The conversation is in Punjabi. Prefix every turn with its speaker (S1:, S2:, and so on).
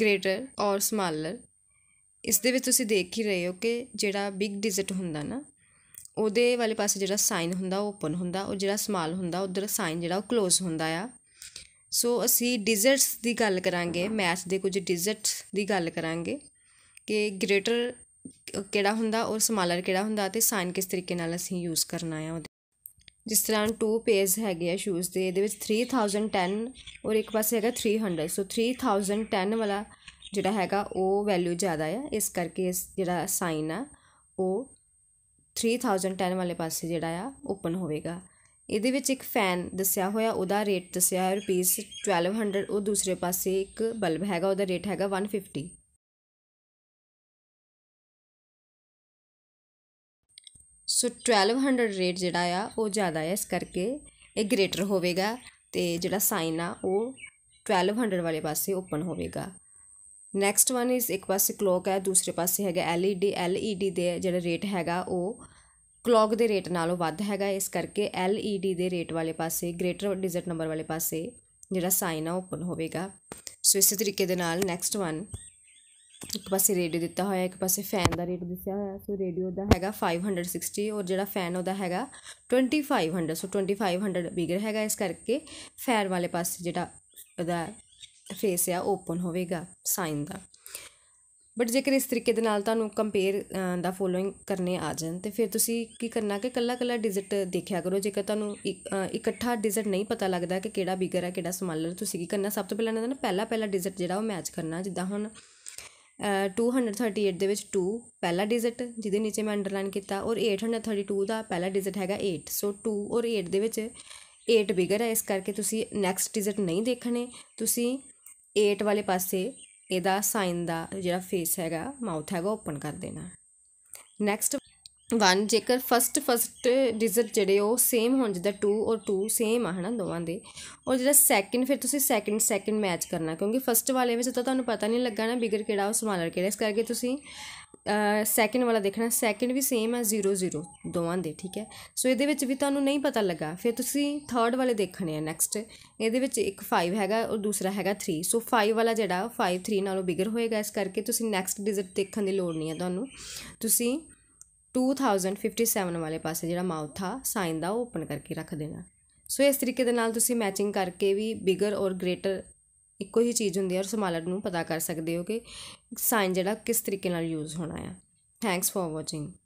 S1: ਗ੍ਰੇਟਰ ਔਰ ਸਮਾਲਰ ਇਸ ਦੇ ਵਿੱਚ ਤੁਸੀਂ ਦੇਖ ਹੀ ਰਹੇ ਹੋ ਕਿ ਜਿਹੜਾ ਬਿਗ ਡਿਜਿਟ ਹੁੰਦਾ ਨਾ ਉਹਦੇ ਵਾਲੇ ਪਾਸੇ ਜਿਹੜਾ ਸਾਈਨ ਹੁੰਦਾ ਉਹ ਓਪਨ ਹੁੰਦਾ ਉਹ ਜਿਹੜਾ ਸਮਾਲ ਹੁੰਦਾ ਉਧਰ ਸਾਈਨ ਜਿਹੜਾ ਉਹ ক্লোਜ਼ ਹੁੰਦਾ ਆ ਸੋ ਅਸੀਂ ਡਿਜਿਟਸ ਦੀ ਗੱਲ ਕਰਾਂਗੇ ਮੈਥ ਦੇ ਕੁਝ ਡਿਜਿਟਸ ਦੀ ਗੱਲ ਕਰਾਂਗੇ ਕਿ ਗ੍ਰੇਟਰ ਕਿਹੜਾ ਹੁੰਦਾ ਔਰ ਸਮਾਲਰ ਕਿਹੜਾ ਹੁੰਦਾ ਤੇ ਸਾਈਨ ਕਿਸ ਤਰੀਕੇ ਨਾਲ ਅਸੀਂ ਯੂਜ਼ ਕਰਨਾ ਆ ਜਿਸ ਤਰ੍ਹਾਂ ਟੂ ਪੇਜ ਹੈਗੇ ਆ ਸ਼ੂਜ਼ ਦੇ ਇਹਦੇ ਵਿੱਚ 3010 ਔਰ ਇੱਕ ਪਾਸੇ ਹੈਗਾ 300 ਸੋ 3010 ਵਾਲਾ ਜਿਹੜਾ ਹੈਗਾ ਉਹ ਵੈਲਿਊ ਜ਼ਿਆਦਾ ਆ ਇਸ ਕਰਕੇ ਇਸ ਜਿਹੜਾ ਸਾਈਨ ਆ ਉਹ 3010 ਵਾਲੇ ਪਾਸੇ ਜਿਹੜਾ ਆ ਓਪਨ ਹੋਵੇਗਾ ਇਹਦੇ ਵਿੱਚ ਇੱਕ ਫੈਨ ਦੱਸਿਆ ਹੋਇਆ ਉਹਦਾ ਰੇਟ ਦੱਸਿਆ ਹੈ ਰੁਪੀਸ 1200 ਉਹ ਦੂਸਰੇ ਪਾਸੇ ਇੱਕ ਬਲਬ ਹੈਗਾ ਉਹਦਾ ਰੇਟ ਹੈਗਾ 150 ਸੋ 1200 ਰੇਟ ਜਿਹੜਾ ਆ ਉਹ ਜ਼ਿਆਦਾ ਹੈ ਇਸ ਕਰਕੇ ਇਹ ਗ੍ਰੇਟਰ ਹੋਵੇਗਾ ਤੇ ਜਿਹੜਾ ਸਾਈਨ ਆ ਉਹ 1200 ਵਾਲੇ ਪਾਸੇ ਓਪਨ ਹੋਵੇਗਾ ਨੈਕਸਟ ਵਨ ਇਜ਼ ਇੱਕ ਪਾਸੇ ਕਲੋਕ ਹੈ ਦੂਸਰੇ ਪਾਸੇ ਹੈਗਾ LED LED ਦੇ ਜਿਹੜਾ ਰੇਟ ਹੈਗਾ ਉਹ ਕਲੌਕ ਦੇ ਰੇਟ ਨਾਲੋਂ ਵੱਧ ਹੈਗਾ ਇਸ ਕਰਕੇ LED ਦੇ ਰੇਟ ਵਾਲੇ ਪਾਸੇ ਗ੍ਰੇਟਰ ਡਿਜਿਟ ਨੰਬਰ ਵਾਲੇ ਪਾਸੇ ਜਿਹੜਾ ਸਾਈਨ ਆ ਓਪਨ ਹੋਵੇਗਾ ਸੋ ਇਸੇ ਤਰੀਕੇ ਦੇ ਨਾਲ ਨੈਕਸਟ ਵਨ ਇੱਕ ਪਾਸੇ ਰੇਡੀਓ ਦਿੱਤਾ ਹੋਇਆ ਇੱਕ ਪਾਸੇ ਫੈਨ ਦਾ ਰੇਟ ਦੱਸਿਆ ਹੋਇਆ ਸੋ ਰੇਡੀਓ ਦਾ ਹੈਗਾ 560 ਔਰ ਜਿਹੜਾ ਫੈਨ ਉਹਦਾ ਹੈਗਾ 2500 ਸੋ 2500 ਬਿਗਰ ਹੈਗਾ ਇਸ ਕਰਕੇ ਫੈਨ ਵਾਲੇ ਪਾਸੇ ਜਿਹੜਾ ਉਹਦਾ ਫੇਸ ਆ ਓਪਨ ਹੋਵੇਗਾ ਸਾਈਨ ਦਾ ਬਟ ਜੇਕਰ ਇਸ ਤਰੀਕੇ ਦੇ ਨਾਲ ਤੁਹਾਨੂੰ ਕੰਪੇਅਰ ਦਾ ਫੋਲੋਇੰਗ ਕਰਨੇ ਆ ਜਾਣ ਤੇ ਫਿਰ ਤੁਸੀਂ ਕੀ ਕਰਨਾ ਕਿ ਕੱਲਾ ਕੱਲਾ ਡਿਜਿਟ ਦੇਖਿਆ ਕਰੋ ਜੇਕਰ ਤੁਹਾਨੂੰ ਇਕੱਠਾ ਡਿਜਿਟ ਨਹੀਂ ਪਤਾ ਲੱਗਦਾ ਕਿ ਕਿਹੜਾ ਬਿਗਰ ਹੈ ਕਿਹੜਾ ਸਮਾਲਰ ਤੁਸੀਂ ਕੀ ਕਰਨਾ ਸਭ ਤੋਂ ਪਹਿਲਾਂ ਇਹਨਾਂ ਦਾ ਪਹਿਲਾ ਪਹਿਲਾ ਡਿਜਿਟ ਜਿਹੜਾ ਉਹ ਮੈਚ ਕਰਨਾ ਜਿੱਦਾਂ ਹੁਣ 238 ਦੇ ਵਿੱਚ 2 ਪਹਿਲਾ ਡਿਜਿਟ ਜਿਹਦੇ ਨੀਚੇ ਮੈਂ ਅੰਡਰਲਾਈਨ ਕੀਤਾ ਔਰ 832 ਦਾ ਪਹਿਲਾ ਡਿਜਿਟ ਹੈਗਾ 8 ਸੋ 2 ਔਰ 8 ਦੇ ਵਿੱਚ 8 ਬਿਗਰ ਹੈ ਇਸ ਕਰਕੇ ਤੁਸੀਂ ਨੈਕਸਟ ਡਿਜਿਟ ਨਹੀਂ ਦੇਖਣੇ ਤੁਸੀਂ 8 ਵਾਲੇ ਪਾਸੇ ਇਹਦਾ ਸਾਈਨ ਦਾ ਜਿਹੜਾ ਫੇਸ ਹੈਗਾ ਮਾਊਥ ਹੈਗਾ ਓਪਨ ਕਰ ਦੇਣਾ ਨੈਕਸਟ ਵਨ ਜੇਕਰ ਫਸਟ ਫਸਟ ਡਿਜ਼ਰਟ ਜਿਹੜੇ ਉਹ ਸੇਮ ਹੋਣ ਜਿਹਦਾ 2 ਔਰ 2 ਸੇਮ ਆ ਹਨਾ ਦੋਵਾਂ ਦੇ ਔਰ ਜਿਹੜਾ ਸੈਕਿੰਡ ਫਿਰ ਤੁਸੀਂ ਸੈਕਿੰਡ ਸੈਕਿੰਡ ਮੈਚ ਕਰਨਾ ਕਿਉਂਕਿ ਫਸਟ ਵਾਲੇ ਵਿੱਚ ਤਾਂ ਤੁਹਾਨੂੰ ਪਤਾ ਨਹੀਂ ਲੱਗਾ ਨਾ ਬਿਗਰ ਕਿਹੜਾ ਉਹ ਸਮਾਲਰ ਕਿਹੜਾ ਇਸ ਕਰਕੇ ਤੁਸੀਂ ਸੈਕਿੰਡ ਵਾਲਾ ਦੇਖਣਾ ਸੈਕਿੰਡ ਵੀ ਸੇਮ 0 00 ਦੋਵਾਂ ਦੇ ਠੀਕ ਹੈ ਸੋ ਇਹਦੇ ਵਿੱਚ ਵੀ ਤੁਹਾਨੂੰ ਨਹੀਂ ਪਤਾ ਲੱਗਾ ਫਿਰ ਤੁਸੀਂ ਥਰਡ ਵਾਲੇ ਦੇਖਣੇ ਆ ਨੈਕਸਟ ਇਹਦੇ ਵਿੱਚ ਇੱਕ 5 ਹੈਗਾ ਔਰ ਦੂਸਰਾ ਹੈਗਾ 3 ਸੋ 5 ਵਾਲਾ ਜਿਹੜਾ 5 3 ਨਾਲੋਂ ਬਿਗਰ ਹੋਏਗਾ ਇਸ ਕਰਕੇ ਤੁਸੀਂ ਨੈਕਸਟ ਡਿਜ਼ਰਟ ਦੇਖਣ ਦੀ ਲੋੜ ਨਹੀਂ ਹੈ ਤੁਹਾਨੂੰ ਤੁਸੀਂ 2057 ਵਾਲੇ ਪਾਸੇ ਜਿਹੜਾ ਮਾਊਥ ਆ ਸਾਈਨ ਦਾ ਓਪਨ ਕਰਕੇ ਰੱਖ ਦੇਣਾ ਸੋ ਇਸ ਤਰੀਕੇ ਦੇ ਨਾਲ ਤੁਸੀਂ ਮੈਚਿੰਗ ਕਰਕੇ ਵੀ ਬਿਗਰ ਔਰ ਗ੍ਰੇਟਰ ਇੱਕੋ ਹੀ ਚੀਜ਼ ਹੁੰਦੀ ਹੈ ਔਰ ਸਮਾਲਰ ਨੂੰ ਪਤਾ ਕਰ ਸਕਦੇ ਹੋ ਕਿ ਸਾਈਨ ਜਿਹੜਾ ਕਿਸ ਤਰੀਕੇ ਨਾਲ ਯੂਜ਼ ਹੋਣਾ ਆ ਥੈਂਕਸ ਫॉर ਵਾਚਿੰਗ